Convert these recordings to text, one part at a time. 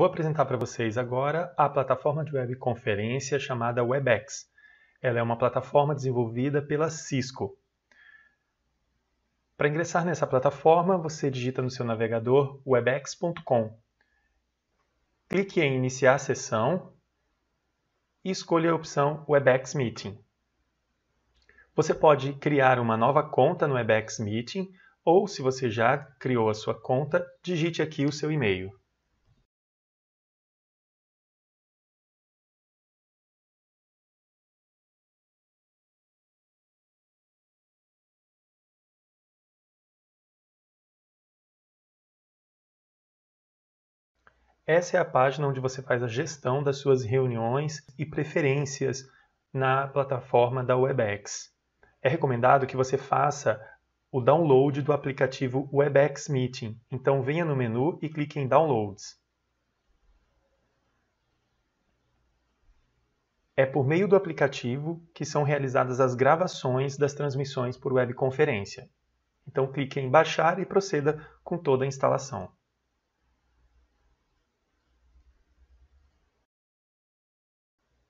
vou apresentar para vocês agora a plataforma de webconferência chamada WebEx. Ela é uma plataforma desenvolvida pela Cisco. Para ingressar nessa plataforma, você digita no seu navegador webex.com. Clique em Iniciar a sessão e escolha a opção WebEx Meeting. Você pode criar uma nova conta no WebEx Meeting ou, se você já criou a sua conta, digite aqui o seu e-mail. Essa é a página onde você faz a gestão das suas reuniões e preferências na plataforma da WebEx. É recomendado que você faça o download do aplicativo WebEx Meeting. Então venha no menu e clique em Downloads. É por meio do aplicativo que são realizadas as gravações das transmissões por webconferência. Então clique em baixar e proceda com toda a instalação.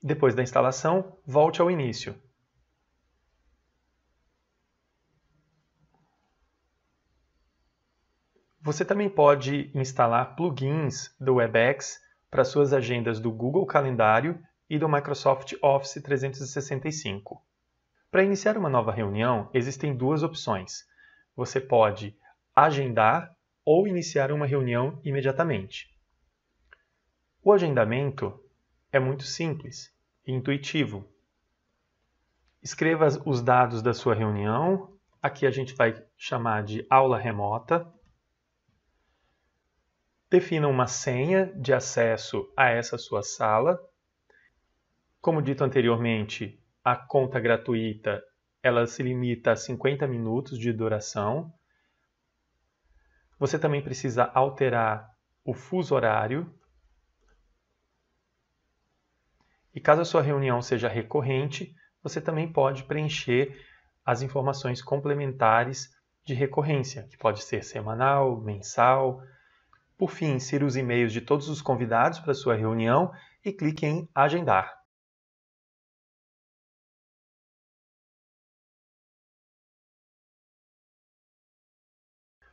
Depois da instalação, volte ao início. Você também pode instalar plugins do WebEx para suas agendas do Google Calendário e do Microsoft Office 365. Para iniciar uma nova reunião, existem duas opções. Você pode agendar ou iniciar uma reunião imediatamente. O agendamento é muito simples e intuitivo. Escreva os dados da sua reunião. Aqui a gente vai chamar de aula remota. Defina uma senha de acesso a essa sua sala. Como dito anteriormente, a conta gratuita ela se limita a 50 minutos de duração. Você também precisa alterar o fuso horário E caso a sua reunião seja recorrente, você também pode preencher as informações complementares de recorrência, que pode ser semanal, mensal. Por fim, insira os e-mails de todos os convidados para sua reunião e clique em agendar.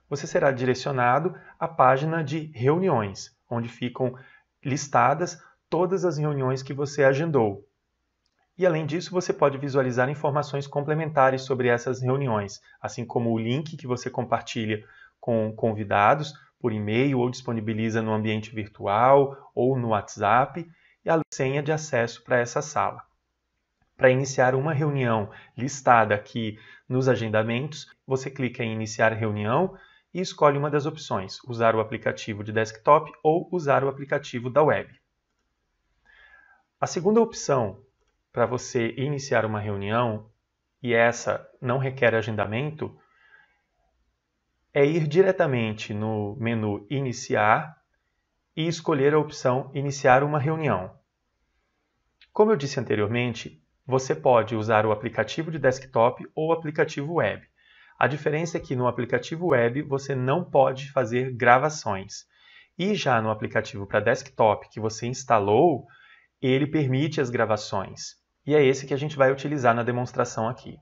Você será direcionado à página de reuniões, onde ficam listadas todas as reuniões que você agendou. E além disso, você pode visualizar informações complementares sobre essas reuniões, assim como o link que você compartilha com convidados por e-mail ou disponibiliza no ambiente virtual ou no WhatsApp e a senha de acesso para essa sala. Para iniciar uma reunião listada aqui nos agendamentos, você clica em Iniciar reunião e escolhe uma das opções: usar o aplicativo de desktop ou usar o aplicativo da web. A segunda opção para você iniciar uma reunião, e essa não requer agendamento, é ir diretamente no menu Iniciar e escolher a opção Iniciar uma reunião. Como eu disse anteriormente, você pode usar o aplicativo de desktop ou o aplicativo web. A diferença é que no aplicativo web você não pode fazer gravações. E já no aplicativo para desktop que você instalou, ele permite as gravações. E é esse que a gente vai utilizar na demonstração aqui.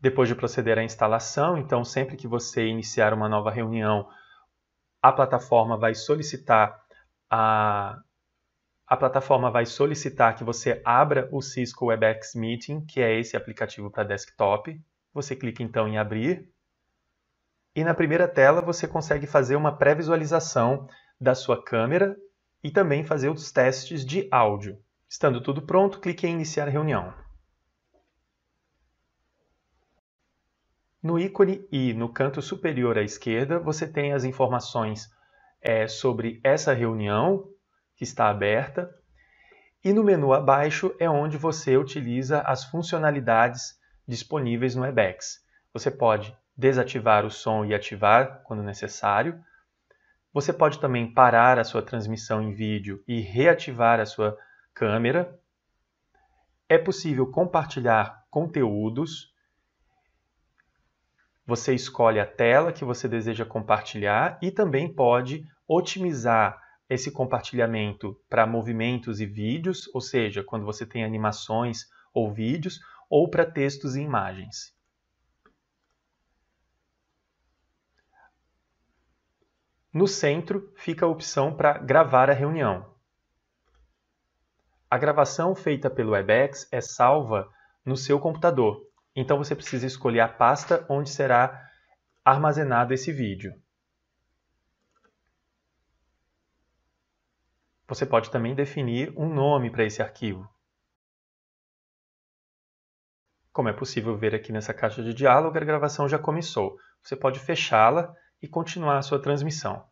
Depois de proceder à instalação, então sempre que você iniciar uma nova reunião, a plataforma vai solicitar a a plataforma vai solicitar que você abra o Cisco Webex Meeting, que é esse aplicativo para desktop. Você clica então em abrir. E na primeira tela você consegue fazer uma pré-visualização da sua câmera e também fazer os testes de áudio. Estando tudo pronto, clique em Iniciar reunião. No ícone I, no canto superior à esquerda, você tem as informações é, sobre essa reunião que está aberta. E no menu abaixo é onde você utiliza as funcionalidades disponíveis no Webex. Você pode desativar o som e ativar quando necessário, você pode também parar a sua transmissão em vídeo e reativar a sua câmera. É possível compartilhar conteúdos. Você escolhe a tela que você deseja compartilhar e também pode otimizar esse compartilhamento para movimentos e vídeos, ou seja, quando você tem animações ou vídeos, ou para textos e imagens. No centro fica a opção para gravar a reunião. A gravação feita pelo Webex é salva no seu computador, então você precisa escolher a pasta onde será armazenado esse vídeo. Você pode também definir um nome para esse arquivo. Como é possível ver aqui nessa caixa de diálogo, a gravação já começou. Você pode fechá-la e continuar a sua transmissão.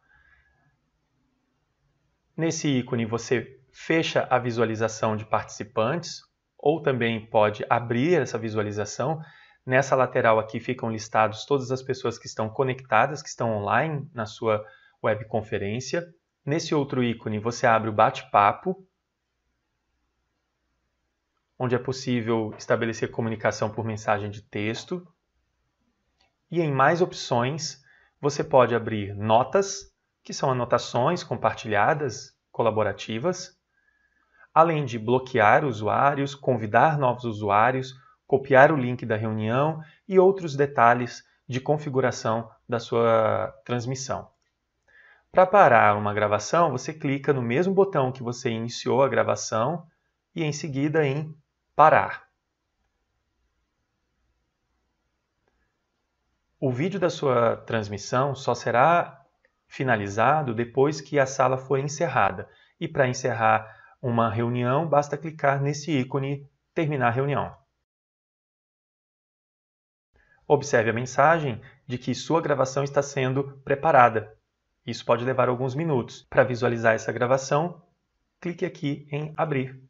Nesse ícone você fecha a visualização de participantes ou também pode abrir essa visualização. Nessa lateral aqui ficam listados todas as pessoas que estão conectadas, que estão online na sua webconferência. Nesse outro ícone você abre o bate-papo, onde é possível estabelecer comunicação por mensagem de texto. E em mais opções você pode abrir notas, que são anotações compartilhadas, colaborativas, além de bloquear usuários, convidar novos usuários, copiar o link da reunião e outros detalhes de configuração da sua transmissão. Para parar uma gravação, você clica no mesmo botão que você iniciou a gravação e em seguida em parar. O vídeo da sua transmissão só será finalizado depois que a sala for encerrada. E para encerrar uma reunião, basta clicar nesse ícone Terminar reunião. Observe a mensagem de que sua gravação está sendo preparada. Isso pode levar alguns minutos. Para visualizar essa gravação, clique aqui em Abrir.